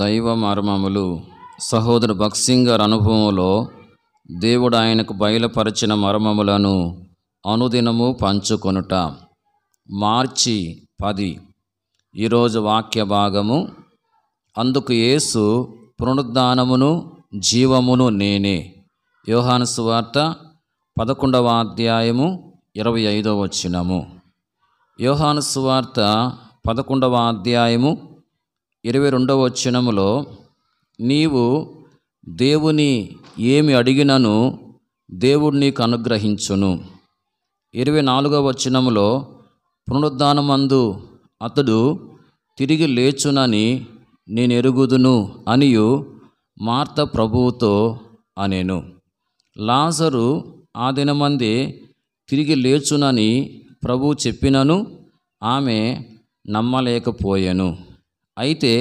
దైవ మర్మములు సహోదరు భక్సింగ్ గారి అనుభవంలో దేవుడు ఆయనకు బయలుపరిచిన మర్మములను అనుదినము పంచుకొనుట మార్చి పది ఈరోజు వాక్య భాగము అందుకు యేసు పునరుద్ధానమును జీవమును నేనే యోహాను సువార్త పదకొండవ అధ్యాయము ఇరవై ఐదవ వచ్చినము యోహాను సువార్త పదకొండవ అధ్యాయము ఇరవై రెండవ వచనములో నీవు దేవుని ఏమి అడిగినను దేవుడు నీకు అనుగ్రహించును ఇరవై నాలుగవ వచనములో పునరుద్ధానమందు అతడు తిరిగి లేచునని నేను ఎరుగుదును అనియు మార్త ప్రభువుతో అనేను లాజరు ఆ దినమంది తిరిగి లేచునని ప్రభు చెప్పినను ఆమె నమ్మలేకపోయాను అయితే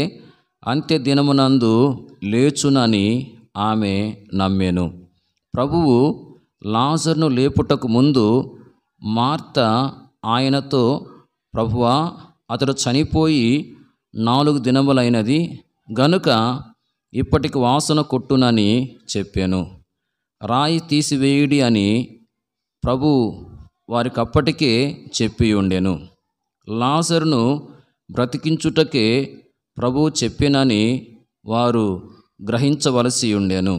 అంత్య దినమునందు లేచునని ఆమె నమ్మెను ప్రభువు లాజర్ను లేపుటకు ముందు మార్త ఆయనతో ప్రభువా అతడు చనిపోయి నాలుగు దినములైనది గనుక ఇప్పటికి వాసన కొట్టునని చెప్పాను రాయి తీసివేయుడి అని ప్రభు వారికి అప్పటికే చెప్పి ఉండెను లాజర్ను బ్రతికించుటకే ప్రభువు చెప్పినని వారు గ్రహించవలసి ఉండెను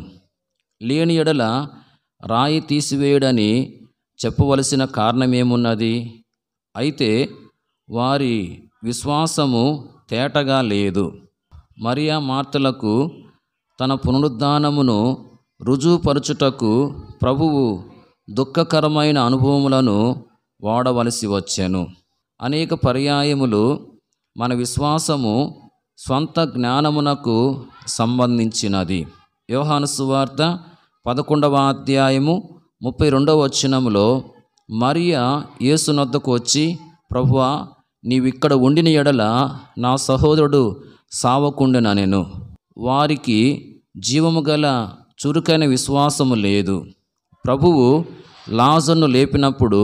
లేని ఎడల రాయి తీసివేయడని చెప్పవలసిన కారణమేమున్నది అయితే వారి విశ్వాసము తేటగా లేదు మరియా మార్తలకు తన పునరుద్ధానమును రుజువుపరచుటకు ప్రభువు దుఃఖకరమైన అనుభవములను వాడవలసి వచ్చాను అనేక పర్యాయములు మన విశ్వాసము స్వంత జ్ఞానమునకు సంబంధించినది యోహాను సువార్త పదకొండవ అధ్యాయము ముప్పై రెండవ వచనములో మరియా యేసునొద్దకు వచ్చి ప్రభువా నీవిక్కడ ఉండిన ఎడల నా సహోదరుడు సావకుండున నేను వారికి జీవము గల చురుకైన విశ్వాసము లేదు ప్రభువు లాజను లేపినప్పుడు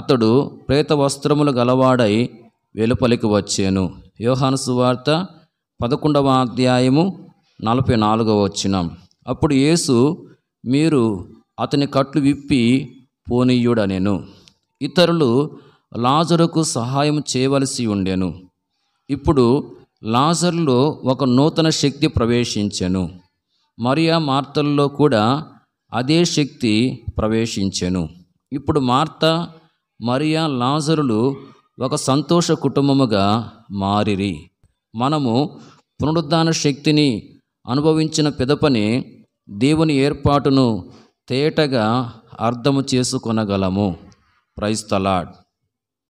అతడు ప్రేత వస్త్రములు గలవాడై వెలుపలికి వచ్చాను యోహాను సువార్త పదకొండవ అధ్యాయము నలభై నాలుగవ వచ్చిన అప్పుడు యేసు మీరు అతని కట్లు విప్పి పోనీయుడనేను ఇతరులు లాజరుకు సహాయం చేయవలసి ఉండెను ఇప్పుడు లాజర్లో ఒక నూతన శక్తి ప్రవేశించెను మరియా మార్తల్లో కూడా అదే శక్తి ప్రవేశించెను ఇప్పుడు మార్త మరియా లాజరులు ఒక సంతోష కుటుంబముగా మారిరి మనము పునరుద్ధాన శక్తిని అనుభవించిన పిదపని దేవుని ఏర్పాటును తేటగా అర్థము చేసుకొనగలము ప్రైస్తలాడ్